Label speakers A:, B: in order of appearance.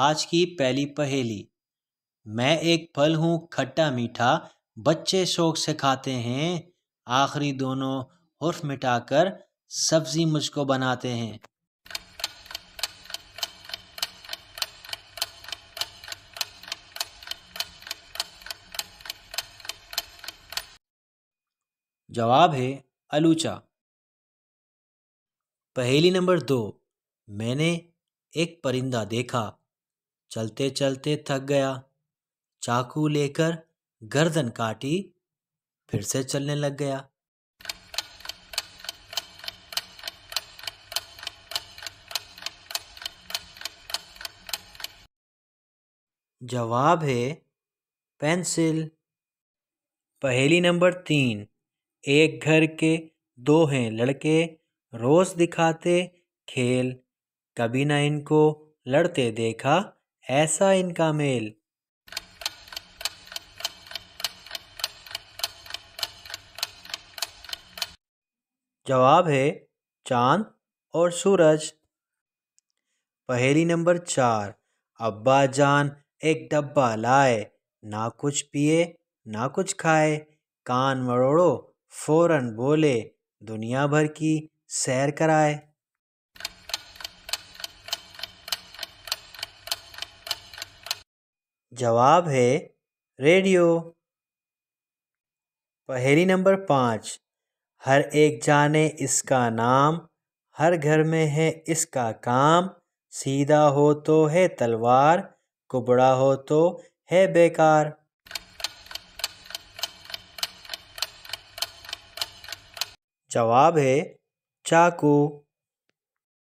A: आज की पहली पहेली मैं एक फल हूँ खट्टा मीठा बच्चे शौक से खाते हैं आखिरी दोनों हर्फ मिटाकर सब्जी मुझको बनाते हैं जवाब है अलूचा पहेली नंबर दो मैंने एक परिंदा देखा चलते चलते थक गया चाकू लेकर गर्दन काटी फिर से चलने लग गया जवाब है पेंसिल पहेली नंबर तीन एक घर के दो हैं लड़के रोज दिखाते खेल कभी ना इनको लड़ते देखा ऐसा इनका मेल जवाब है चांद और सूरज पहेली नंबर चार अब्बा जान एक डब्बा लाए ना कुछ पिए ना कुछ खाए कान मरोड़ो फौरन बोले दुनिया भर की सैर कराए जवाब है रेडियो पहेली नंबर पाँच हर एक जाने इसका नाम हर घर में है इसका काम सीधा हो तो है तलवार कुबड़ा हो तो है बेकार जवाब है चाकू